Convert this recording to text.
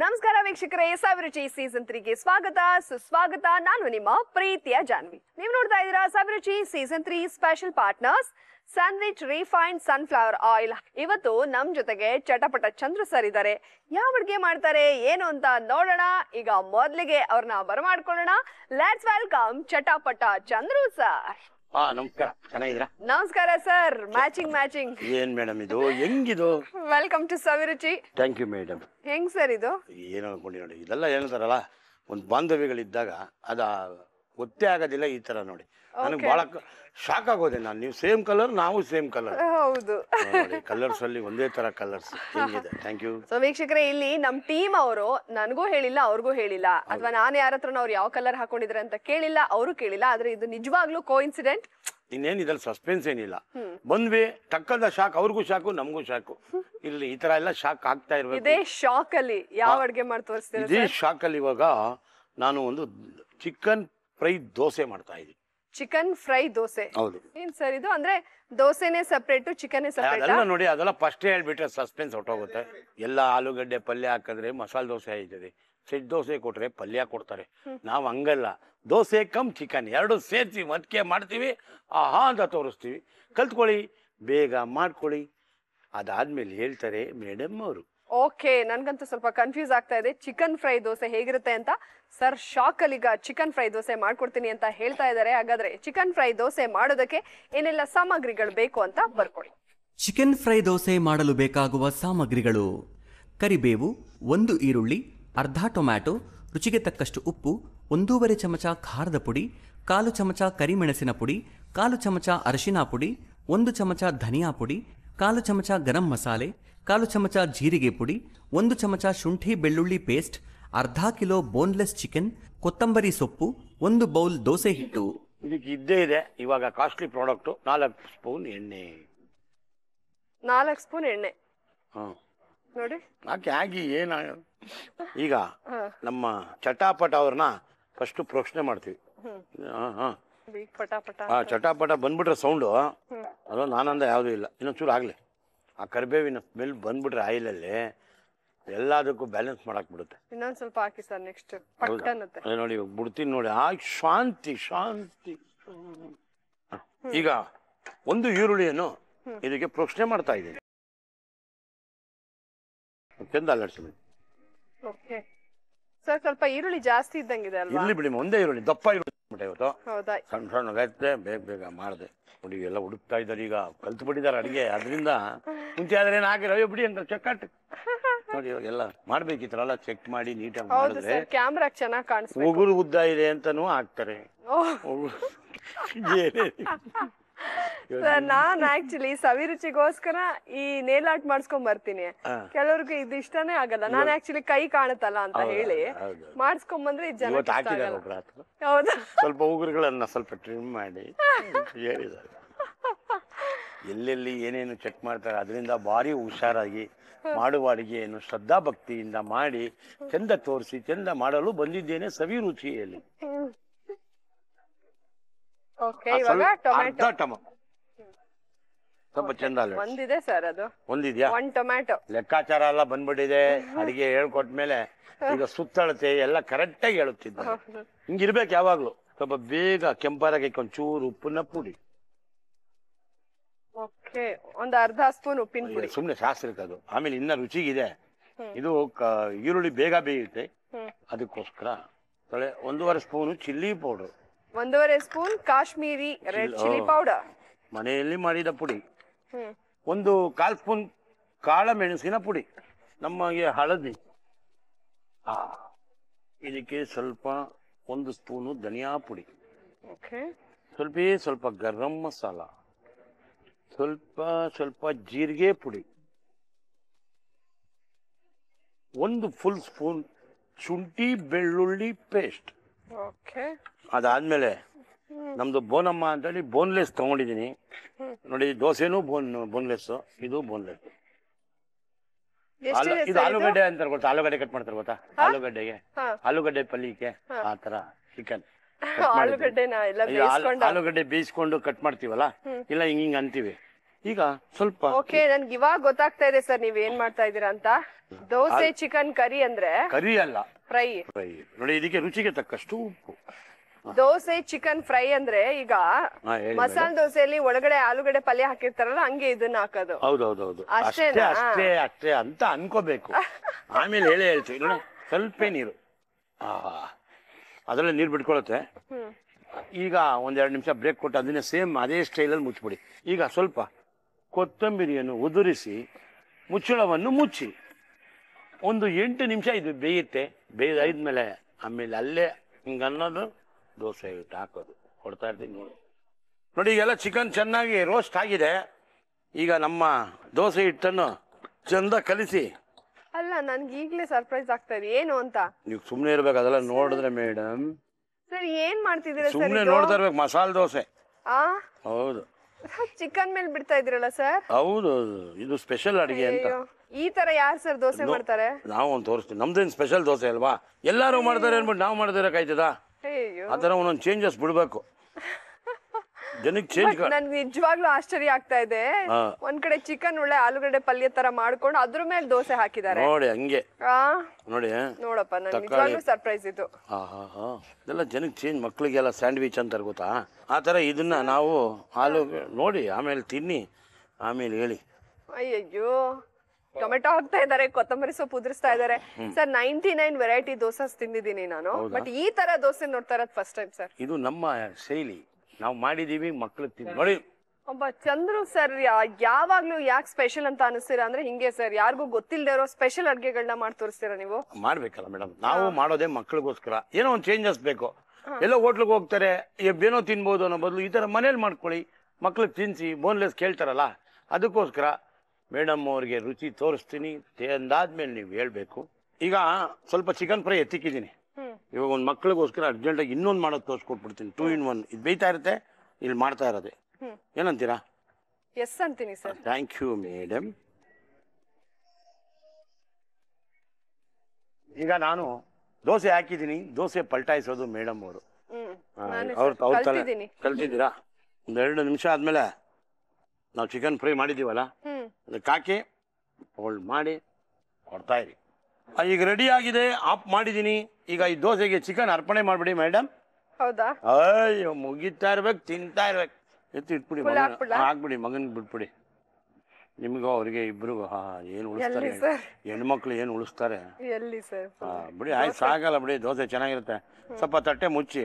ನಮಸ್ಕಾರ ವೀಕ್ಷಕರೇ ಸಾವಿರುಚಿ ಸೀಸನ್ ತ್ರೀಗೆ ಸ್ವಾಗತ ಸುಸ್ವಾಗತ ನಾನು ನಿಮ್ಮ ಪ್ರೀತಿಯ ಜಾನ್ವಿ ನೀವು ನೋಡ್ತಾ ಇದ್ದೀರಾ Saviruchi season three special partners sandwich refined sunflower oil ಇವತ್ತು ನಮ್ಮ ಜೊತೆಗೆ ಚಟಪಟ ಚಂದ್ರ ಸರ್ ಇದ್ದಾರೆ ಯಾವ ಅಡುಗೆ ಮಾಡ್ತಾರೆ ಏನು ಅಂತ ನೋಡೋಣ ಈಗ ಮೊದಲಿಗೆ ಅವ್ರನ್ನ ಬರಮಾಡ್ಕೊಳ್ಳೋಣ ಲೆಟ್ಸ್ ವೆಲ್ಕಮ್ ಚಟಪಟ ಚಂದ್ರು ಸರ್ ಹಾ ನಮಸ್ಕಾರ ಚೆನ್ನಾಗಿದ್ದೀರಾ ನಮಸ್ಕಾರ ಸರ್ ಮ್ಯಾಚಿಂಗ್ ಮ್ಯಾಚಿಂಗ್ ಏನ್ ಮೇಡಮ್ ಇದು ಹೆಂಗಿದು welcome to Saviruchi thank you madam ಹೆಂಗ್ ಸರ್ ಇದು ಏನು ಅನ್ಕೊಂಡಿ ನೋಡಿ ಇದೆಲ್ಲ ಹೇಳ್ತಾರಲ್ಲ ಒಂದು ಬಾಂಧವ್ಯಗಳಿದ್ದಾಗ ಅದ ಗೊತ್ತೇ ಆಗೋದಿಲ್ಲ ಈ ತರ ನೋಡಿ ನನಗೆ ಬಹಳ ಶಾಕ್ ಆಗೋದೆ ನಾನು ನೀವು ಸೇಮ್ ಕಲರ್ ನಾವು ಸೇಮ್ ಕಲರ್ ಹೌದು ಕಲರ್ಸ್ ಅಲ್ಲಿ ಒಂದೇ ತರ ಕಲರ್ಸ್ ಇದೆ ಥ್ಯಾಂಕ್ ಯು ಸೊ ವೀಕ್ಷಕರೇ ಇಲ್ಲಿ ನಮ್ಮ ಟೀಮ್ ಅವರು ನನಗೂ ಹೇಳಿಲ್ಲ ಅವ್ರಿಗೂ ಹೇಳಿಲ್ಲ ಅಥವಾ ನಾನು ಯಾರ ಹತ್ರ ಅವ್ರು ಯಾವ ಕಲರ್ ಹಾಕೊಂಡಿದ್ರೆ ಅಂತ ಕೇಳಿಲ್ಲ ಅವರು ಕೇಳಿಲ್ಲ ಆದ್ರೆ ಇದು ನಿಜವಾಗ್ಲೂ ಕೋ ಇನ್ಸಿಡೆಂಟ್ ಇನ್ನೇನು ಇದ್ರಲ್ಲಿ ಸಸ್ಪೆನ್ಸ್ ಏನಿಲ್ಲ ಬಂದ್ವಿ ಟಕ್ಕದ ಶಾಕ್ ಅವ್ರಿಗೂ ಶಾಕು ನಮಗೂ ಶಾಕು ಇಲ್ಲಿ ಈ ತರ ಎಲ್ಲ ಶಾಕ್ ಆಗ್ತಾ ಇರ್ಬೇಕು ಇದೇ ಶಾಕ್ ಅಲ್ಲಿ ಯಾವ ಅಡ್ಗೆ ಮಾಡಿ ತೋರಿಸ್ತೀರಾ ಇದೇ ಶಾಕ್ ಅಲ್ಲಿ ಇವಾಗ ನಾನು ಒಂದು ಚಿಕನ್ ಫ್ರೈ ದೋಸೆ ಮಾಡ್ತಾ ಇದೀವಿ ಚಿಕನ್ ಫ್ರೈ ದೋಸೆ ಹೌದು ಏನ್ ಸರ್ ಇದು ಅಂದ್ರೆ ದೋಸೆನೇ ಸಪ್ರೇಟ್ ಚಿಕನ್ ಅದೆಲ್ಲ ನೋಡಿ ಅದೆಲ್ಲ ಫಸ್ಟ್ ಹೇಳ್ಬಿಟ್ರೆ ಸಸ್ಪೆನ್ಸ್ ಹೊಟ್ಟೋಗುತ್ತೆ ಎಲ್ಲ ಆಲೂಗಡ್ಡೆ ಪಲ್ಯ ಹಾಕಿದ್ರೆ ಮಸಾಲೆ ದೋಸೆ ಆಯ್ತದೆ ಸೆಟ್ ದೋಸೆ ಕೊಟ್ರೆ ಪಲ್ಯ ಕೊಡ್ತಾರೆ ನಾವು ಹಂಗಲ್ಲ ದೋಸೆ ಕಮ್ ಚಿಕನ್ ಎರಡು ಸೇರಿಸಿ ಮದ್ಕೆ ಮಾಡ್ತೀವಿ ಆಹಾ ಅಂತ ತೋರಿಸ್ತೀವಿ ಕಲ್ತ್ಕೊಳ್ಳಿ ಬೇಗ ಮಾಡ್ಕೊಳ್ಳಿ ಅದಾದ್ಮೇಲೆ ಹೇಳ್ತಾರೆ ಮೇಡಮ್ ಅವರು ಓಕೆ ನನ್ಗಂತೂ ಸ್ವಲ್ಪ ಕನ್ಫ್ಯೂಸ್ ಆಗ್ತಾ ಇದೆ ಚಿಕನ್ ಫ್ರೈ ದೋಸೆ ಹೇಗಿರುತ್ತೆ ಅಂತ ಸರ್ ಶಾಕಲ್ಲಿ ಈಗ ಚಿಕನ್ ಫ್ರೈ ದೋಸೆ ಮಾಡ್ಕೊಡ್ತೀನಿ ಅಂತ ಹೇಳ್ತಾ ಇದ್ದಾರೆ ಹಾಗಾದ್ರೆ ಚಿಕನ್ ಫ್ರೈ ದೋಸೆ ಮಾಡೋದಕ್ಕೆ ಏನೆಲ್ಲ ಸಾಮಗ್ರಿಗಳು ಬೇಕು ಅಂತ ಬರ್ಕೊಳ್ಳಿ ಚಿಕನ್ ಫ್ರೈ ದೋಸೆ ಮಾಡಲು ಬೇಕಾಗುವ ಸಾಮಗ್ರಿಗಳು ಕರಿಬೇವು ಒಂದು ಈರುಳ್ಳಿ ಅರ್ಧ ಟೊಮ್ಯಾಟೊ ರುಚಿಗೆ ತಕ್ಕಷ್ಟು ಉಪ್ಪು ಒಂದೂವರೆ ಚಮಚ ಖಾರದ ಪುಡಿ ಕಾಲು ಚಮಚ ಕರಿಮೆಣಸಿನ ಪುಡಿ ಕಾಲು ಚಮಚ ಅರಿಶಿನ ಪುಡಿ ಒಂದು ಚಮಚ ಧನಿಯಾ ಪುಡಿ ಕಾಲು ಚಮಚ ಗರಂ ಮಸಾಲೆ ಕಾಲು ಚಮಚ ಜೀರಿಗೆ ಪುಡಿ ಒಂದು ಚಮಚ ಶುಂಠಿ ಬೆಳ್ಳುಳ್ಳಿ ಪೇಸ್ಟ್ ಅರ್ಧ ಕಿಲೋ ಬೋನ್ಲೆಸ್ ಚಿಕನ್ ಕೊತ್ತಂಬರಿ ಸೊಪ್ಪು ಒಂದು ಬೌಲ್ ದೋಸೆ ಹಿಟ್ಟು ಇದಕ್ಕೆ ಇದ್ದೇ ಇದೆ ಇವಾಗ ಕಾಸ್ಟ್ಲಿ ಪ್ರಾಡಕ್ಟು ನಾಲ್ಕು ಸ್ಪೂನ್ ಎಣ್ಣೆ ನಾಲ್ಕು ಸ್ಪೂನ್ ಎಣ್ಣೆ ಹಾಂ ನೋಡಿ ಯಾಕೆ ಆಗಿ ಏನ ಈಗ ನಮ್ಮ ಚಟಾಪಟ ಅವ್ರನ್ನ ಫಸ್ಟ್ ಪ್ರೋಕ್ಷಣೆ ಮಾಡ್ತೀವಿ ಹಾಂ ಹಾಂ ಚಟಾಪಟ ಬಂದ್ಬಿಟ್ರೆ ಸೌಂಡು ಅದು ನಾನಂದ ಯಾವುದೂ ಇಲ್ಲ ಇನ್ನೊಂಚೂರು ಆಗಲಿ ಆ ಕರಿಬೇವಿನ ಸ್ಮೆಲ್ ಬಂದ್ಬಿಟ್ರೆ ಆಯಿಲಲ್ಲಿ ಎಲ್ಲದಕ್ಕೂ ಬ್ಯಾಲೆನ್ಸ್ ಮಾಡಕ್ ಬಿಡುತ್ತೆ ಇನ್ನೊಂದು ಸ್ವಲ್ಪ ಹಾಕಿ ಸರ್ ನೆಕ್ಸ್ಟ್ ನೋಡಿ ಬಿಡ್ತೀನಿ ನೋಡಿ ಆ ಶಾಂತಿ ಶಾಂತಿ ಈಗ ಒಂದು ಈರುಳ್ಳಿಯನ್ನು ಇದಕ್ಕೆ ಪ್ರೋಕ್ಷಣೆ ಮಾಡ್ತಾ ಇದ್ದೀನಿ ಚಂದ ಅಲ್ಲಾಡ್ಸಿ ಸರ್ ಸ್ವಲ್ಪ ಈರುಳ್ಳಿ ಜಾಸ್ತಿ ಇದ್ದಂಗಿದೆ ಅಲ್ವಾ ಇಲ್ಲಿ ಬಿಡಿ ಒಂದೇ ಈರುಳ್ಳಿ ದಪ್ಪ ಈರುಳ್ಳಿ ಸಣ್ಣ ಇವತ್ತು ಸಣ್ಣ ಬೇಗ ಬೇಗ ಮಾಡಿದೆ ನೋಡಿ ಎಲ್ಲ ಹುಡುಕ್ತಾ ಇದ್ದಾರೆ ಈಗ ಕಲ್ತು ಬಿಟ್ಟಿದ್ದಾರೆ ಅಡಿಗೆ ಅದರಿಂದ ಮುಂಚೆ ಆದ್ರೆ ಏನು ಹಾಕಿ ಬಿಡಿ ಅಂತ ಚೆಕ್ಕಾಟ್ ನೋಡಿ ಇವಾಗೆಲ್ಲ ಮಾಡ್ಬೇಕಿತ್ತಲ್ಲ ಚೆಕ್ ಮಾಡಿ ನೀಟಾಗಿ ಮಾಡಿದ್ರೆ ಕ್ಯಾಮ್ರಾ ಚೆನ್ನಾಗಿ ಕಾಣಿಸ್ಬೇಕು ಉಗುರು ಉದ್ದ ಇದೆ ಅಂತಾನೂ ಹಾಕ್ತಾರೆ ನಾನ್ ಆಕ್ಚುಲಿ ಸವಿರುಚಿಗೋಸ್ಕರ ಈ ನೇಲ್ ಆರ್ಟ್ ಮಾಡಿಸ್ಕೊಂಡ್ ಬರ್ತೀನಿ ಕೆಲವ್ರಿಗೆ ಇದು ಇಷ್ಟನೇ ಆಗಲ್ಲ ನಾನ್ ಆಕ್ಚುಲಿ ಕೈ ಕಾಣುತ್ತಲ್ಲ ಅಂತ ಹೇಳಿ ಮಾಡಿಸ್ಕೊಂಡ್ ಬಂದ್ರೆ ಸ್ವಲ್ಪ ಉಗುರುಗಳನ್ನ ಸ್ವಲ್ಪ ಟ್ರಿಮ್ ಮಾಡಿ ಹೇಳಿದ್ದಾರೆ ಎಲ್ಲೆಲ್ಲಿ ಏನೇನು ಚೆಕ್ ಮಾಡ್ತಾರೆ ಅದರಿಂದ ಭಾರಿ ಹುಷಾರಾಗಿ ಮಾಡುವ ಅಡಿಗೆಯನ್ನು ಭಕ್ತಿಯಿಂದ ಮಾಡಿ ಚಂದ ತೋರಿಸಿ ಚಂದ ಮಾಡಲು ಬಂದಿದ್ದೇನೆ ಸವಿರುಚಿಯಲ್ಲಿ ಓಕೆ ಸ್ವಲ್ಪ ಚಂದ ಒಂದಿದೆ ಸರ್ ಅದು ಒಂದಿದ್ಯಾ ಲೆಕ್ಕಾಚಾರ ಎಲ್ಲ ಬಂದ್ಬಿಟ್ಟಿದೆ ಅಡಿಗೆ ಹೇಳ್ಕೊಟ್ಮೇಲೆ ಈಗ ಸುತ್ತಳತೆ ಎಲ್ಲ ಕರೆಕ್ಟಾಗಿ ಹೇಳುತ್ತಿದ್ದ ಹಿಂಗಿರ್ಬೇಕು ಯಾವಾಗ್ಲೂ ಸ್ವಲ್ಪ ಬೇಗ ಕೆಂಪಾರಾಗಿ ಚೂರು ಉಪ್ಪನ್ನ ಪುಡಿ ಓಕೆ ಅರ್ಧ ಸ್ಪೂನ್ ಉಪ್ಪಿನ ಪುಡಿ ಸುಮ್ನೆ ಶಾಸ್ತ್ರಕ್ಕೆ ಅದು ಆಮೇಲೆ ಇನ್ನ ರುಚಿಗಿದೆ ಇದು ಈರುಳ್ಳಿ ಬೇಗ ಬೇಯುತ್ತೆ ಅದಕ್ಕೋಸ್ಕರ ಒಂದೂವರೆ ಸ್ಪೂನ್ ಚಿಲ್ಲಿ ಪೌಡರ್ ಒಂದೂವರೆ spoon Kashmiri red chilli powder ಮನೆಯಲ್ಲಿ ಮಾಡಿದ ಪುಡಿ ಒಂದು ಕಾಲ್ ಸ್ಪೂನ್ ಕಾಳಮೆಣಸಿನ ಮೆಣಸಿನ ಪುಡಿ ನಮಗೆ ಹಳದಿ ಇದಕ್ಕೆ ಸ್ವಲ್ಪ ಒಂದು ಸ್ಪೂನು ಧನಿಯಾ ಪುಡಿ ಓಕೆ ಸ್ವಲ್ಪ ಸ್ವಲ್ಪ ಗರಂ ಮಸಾಲ ಸ್ವಲ್ಪ ಸ್ವಲ್ಪ ಜೀರಿಗೆ ಪುಡಿ ಒಂದು ಫುಲ್ ಸ್ಪೂನ್ ಶುಂಠಿ ಬೆಳ್ಳುಳ್ಳಿ ಪೇಸ್ಟ್ ಓಕೆ ಅದಾದ್ಮೇಲೆ ನಮ್ದು ಬೋನಮ್ಮ ಅಂತ ಹೇಳಿ ಬೋನ್ಲೆಸ್ ತಗೊಂಡಿದೀನಿ ನೋಡಿ ದೋಸೆನೂ ಬೋನ್ ಬೋನ್ಲೆಸ್ ಇದು ಬೋನ್ಲೆಸ್ ಇದು ಆಲೂಗಡ್ಡೆ ಅಂತ ಗೊತ್ತಾ ಆಲೂಗಡ್ಡೆ ಕಟ್ ಮಾಡ್ತಾರೆ ಗೊತ್ತಾ ಆಲೂಗಡ್ಡೆಗೆ ಆಲೂಗಡ್ಡೆ ಪಲ್ಯಕ್ಕೆ ಆ ತರ ಚಿಕನ್ ಆಲೂಗಡ್ಡೆ ಬೇಯಿಸ್ಕೊಂಡು ಕಟ್ ಮಾಡ್ತೀವಲ್ಲ ಇಲ್ಲ ಹಿಂಗ ಹಿಂಗ ಅಂತೀವಿ ಈಗ ಸ್ವಲ್ಪ ಓಕೆ ನನ್ಗೆ ಇವಾಗ ಗೊತ್ತಾಗ್ತಾ ಇದೆ ಸರ್ ನೀವ್ ಏನ್ ಮಾಡ್ತಾ ಇದೀರಾ ಅಂತ ದೋಸೆ ಚಿಕನ್ ಕರಿ ಅಂದ್ರೆ ಕರಿ ಅಲ್ಲ ಫ್ರೈ ಫ್ರೈ ನೋಡಿ ಇದಕ್ಕೆ ರುಚಿಗೆ ತಕ್ಕಷ್ಟು ಉಪ್ಪು ದೋಸೆ ಚಿಕನ್ ಫ್ರೈ ಅಂದ್ರೆ ಈಗ ಮಸಾಲ ದೋಸೆಯಲ್ಲಿ ಒಳಗಡೆ ಆಲೂಗಡೆ ಪಲ್ಯ ಹಾಕಿರ್ತಾರಲ್ಲ ಹಂಗೆ ಇದನ್ನ ಹಾಕೋದು ಹೌದೌದು ಅಷ್ಟೇ ಅಷ್ಟೇ ಅಷ್ಟೇ ಅಂತ ಅನ್ಕೋಬೇಕು ಆಮೇಲೆ ಹೇಳಿ ಹೇಳ್ತೀವಿ ಸ್ವಲ್ಪ ನೀರು ಆಹಾ. ಅದರಲ್ಲಿ ನೀರು ಬಿಟ್ಕೊಳುತ್ತೆ ಈಗ ಒಂದೆರಡು ನಿಮಿಷ ಬ್ರೇಕ್ ಕೊಟ್ಟು ಅದನ್ನ ಸೇಮ್ ಅದೇ ಸ್ಟೈಲಲ್ಲಿ ಮುಚ್ಚಿಬಿಡಿ ಈಗ ಸ್ವಲ್ಪ ಕೊತ್ತಂಬರಿಯನ್ನು ಉದುರಿಸಿ ಮುಚ್ಚಳವನ್ನು ಮುಚ್ಚಿ ಒಂದು ಎಂಟು ನಿಮಿಷ ಇದು ಬೇಯುತ್ತೆ ಬೇಯ್ದು ಮೇಲೆ ಆಮೇಲೆ ಅಲ್ಲೇ ಹಿಂಗೆ ಅನ್ನೋದು ದೋಸೆ ಇವತ್ತು ಹಾಕೋದು ಕೊಡ್ತಾ ಇರ್ತೀನಿ ನೋಡಿ ನೋಡಿ ಈಗೆಲ್ಲ ಚಿಕನ್ ಚೆನ್ನಾಗಿ ರೋಸ್ಟ್ ಆಗಿದೆ ಈಗ ನಮ್ಮ ದೋಸೆ ಹಿಟ್ಟನ್ನು ಚಂದ ಕಲಿಸಿ ಅಲ್ಲ ನನ್ಗೆ ಈಗಲೇ ಸರ್ಪ್ರೈಸ್ ಆಗ್ತಾ ಇದೆ ಏನು ಅಂತ ನೀವು ಸುಮ್ಮನೆ ಇರ್ಬೇಕು ಅದೆಲ್ಲ ನೋಡಿದ್ರೆ ಮೇಡಮ್ ಸರ್ ಏನ್ ಮಾಡ್ತಿದ್ದೀರಾ ಸುಮ್ಮನೆ ನೋಡ್ತಾ ಇರ್ಬೇಕು ಮಸಾಲೆ ದೋಸೆ ಆ ಹೌದು ಚಿಕನ್ ಮೇಲೆ ಬಿಡ್ತಾ ಇದ್ರಲ್ಲ ಸರ್ ಹೌದು ಇದು ಸ್ಪೆಷಲ್ ಅಡಿಗೆ ಅಂತ ಈ ತರ ಯಾರು ಸರ್ ದೋಸೆ ಮಾಡ್ತಾರೆ ನಾವು ಒಂದು ತೋರಿಸ್ತೀವಿ ನಮ್ದೇನು ಸ್ಪೆಷಲ್ ದೋಸೆ ಅಲ್ವಾ ಎಲ್ಲರೂ ಮಾಡ್ತಾರೆ ಅನ್ಬಿಟ್ಟು ನಾವು ಮಾಡಿದ್ರೆ ಕಾಯ್ತದಾ ಆತರ ಒಂದೊಂದು ಚೇಂಜಸ್ ಬಿಡ್ಬೇಕು ಜನಕ್ಕೆ ಚೇಂಜ್ ನನ್ಗೆ ನಿಜವಾಗ್ಲೂ ಆಶ್ಚರ್ಯ ಆಗ್ತಾ ಇದೆ ಒಂದ್ ಕಡೆ ಚಿಕನ್ ಒಳ್ಳೆ ಆಲೂಗಡ್ಡೆ ಪಲ್ಯ ತರ ಮಾಡ್ಕೊಂಡು ಅದ್ರ ಮೇಲೆ ದೋಸೆ ಹಾಕಿದ್ದಾರೆ ನೋಡಿ ಹಂಗೆ ಆ ನೋಡಿ ನೋಡಪ್ಪ ನನ್ಗೆ ಸರ್ಪ್ರೈಸ್ ಇದು ಜನಕ್ಕೆ ಚೇಂಜ್ ಮಕ್ಕಳಿಗೆಲ್ಲ ಸ್ಯಾಂಡ್ವಿಚ್ ಅಂತ ಗೊತ್ತಾ ಆ ತರ ಇದನ್ನ ನಾವು ಆಲೂ ನೋಡಿ ಆಮೇಲೆ ತಿನ್ನಿ ಆಮೇಲೆ ಹೇಳಿ ಅಯ್ಯಯ್ಯೋ ಟೊಮೆಟೊ ಹಾಕ್ತಾ ಇದ್ದಾರೆ ಕೊತ್ತಂಬರಿ ಸೊಪ್ಪು ಉದುರಿಸ್ತಾ ಇದಾರೆ sir ninety nine variety dosas ತಿಂದಿದ್ದೀನಿ ನಾನು ಬಟ್ ಈ ತರ ದೋಸೆ ನೋಡ್ತಾ ಇರೋದು ಫಸ್ಟ್ ಟೈಮ್ ಸರ್ ಇದು ನಮ್ಮ ಶೈಲಿ ನಾವು ಮಾಡಿದೀವಿ ಮಕ್ಕಳು ನೋಡಿ ಒಬ್ಬ ಚಂದ್ರು ಸರ್ ಯಾವಾಗ್ಲೂ ಯಾಕೆ ಸ್ಪೆಷಲ್ ಅಂತ ಅನಿಸ್ತೀರಾ ಅಂದ್ರೆ ಹಿಂಗೆ ಸರ್ ಯಾರಿಗೂ ಗೊತ್ತಿಲ್ಲದೆ ಇರೋ ಸ್ಪೆಷಲ್ ಅಡ್ಗೆಗಳನ್ನ ಮಾಡಿ ತೋರಿಸ್ತೀರಾ ನೀವು ಮಾಡ್ಬೇಕಲ್ಲ ಮೇಡಮ್ ನಾವು ಮಾಡೋದೇ ಮಕ್ಕಳಿಗೋಸ್ಕರ ಏನೋ ಒಂದು ಚೇಂಜಸ್ ಬೇಕು ಎಲ್ಲ ಹೋಟ್ಲಿಗೆ ಹೋಗ್ತಾರೆ ಏನೋ ತಿನ್ಬೋದು ಅನ್ನೋ ಬದಲು ಈ ತರ ಮನೇಲಿ ಮಾಡ್ಕೊಳ್ಳಿ ಮಕ್ಳಿಗೆ ತಿನ್ಸಿ ಬೋನ್ಲೆಸ್ ಕೇಳ್ತಾರಲ್ಲ ಅದಕ್ಕೋಸ್ಕರ ಮೇಡಮ್ ಅವ್ರಿಗೆ ರುಚಿ ತೋರಿಸ್ತೀನಿ ಅಂದಾದ್ಮೇಲೆ ನೀವು ಹೇಳಬೇಕು ಈಗ ಸ್ವಲ್ಪ ಚಿಕನ್ ಫ್ರೈ ಎತ್ತಿಕ್ಕಿದ್ದೀನಿ ಇವಾಗ ಒಂದು ಮಕ್ಕಳಿಗೋಸ್ಕರ ಅರ್ಜೆಂಟಾಗಿ ಇನ್ನೊಂದು ಮಾಡೋದು ತೋರಿಸ್ಕೊಟ್ಬಿಡ್ತೀನಿ ಟೂ ಇನ್ ಒನ್ ಇದು ಬೇಯ್ತಾ ಇರುತ್ತೆ ಇಲ್ಲಿ ಮಾಡ್ತಾ ಇರೋದೆ ಏನಂತೀರಾ ಎಸ್ ಅಂತೀನಿ ಸರ್ ಥ್ಯಾಂಕ್ ಯು ಮೇಡಮ್ ಈಗ ನಾನು ದೋಸೆ ಹಾಕಿದ್ದೀನಿ ದೋಸೆ ಪಲ್ಟಾಯಿಸೋದು ಮೇಡಮ್ ಅವರು ಅವ್ರ ಅವ್ರ ತಲೆ ಕಲ್ತಿದ್ದೀರಾ ಒಂದೆರಡು ನಿಮಿಷ ಆದಮೇಲೆ ನಾವು ಚಿಕನ್ ಫ್ರೈ ಮಾಡಿದ್ದೀವಲ್ಲ ಅದಕ್ಕೆ ಹಾಕಿ ಹೋಲ್ಡ್ ಮಾಡಿ ಕೊಡ್ತಾಯಿರಿ ಈಗ ರೆಡಿ ಆಗಿದೆ ಆಫ್ ಮಾಡಿದ್ದೀನಿ ಈಗ ಈ ದೋಸೆಗೆ ಚಿಕನ್ ಅರ್ಪಣೆ ಮಾಡಿಬಿಡಿ ಮೇಡಮ್ ಹೌದಾ ಅಯ್ಯೋ ಮುಗಿತಾ ಇರ್ಬೇಕು ತಿಂತಾ ಇರ್ಬೇಕು ಎತ್ತಿ ಇಟ್ಬಿಡಿ ಮಗನ ಹಾಕ್ಬಿಡಿ ಮಗನಿಗೆ ಬಿಟ್ಬಿಡಿ ನಿಮಗೂ ಅವ್ರಿಗೆ ಇಬ್ಬರಿಗೂ ಹಾ ಏನು ಉಳಿಸ್ತಾರೆ ಹೆಣ್ಮಕ್ಳು ಏನು ಉಳಿಸ್ತಾರೆ ಬಿಡಿ ಆಯ್ತು ಸಾಗಲ್ಲ ಬಿಡಿ ದೋಸೆ ಚೆನ್ನಾಗಿರುತ್ತೆ ಸ್ವಲ್ಪ ತಟ್ಟೆ ಮುಚ್ಚಿ